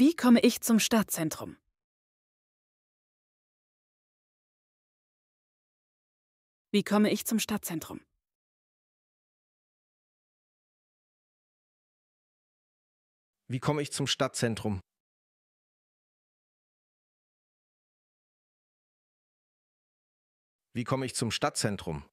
Wie komme ich zum Stadtzentrum? Wie komme ich zum Stadtzentrum? Wie komme ich zum Stadtzentrum? Wie komme ich zum Stadtzentrum?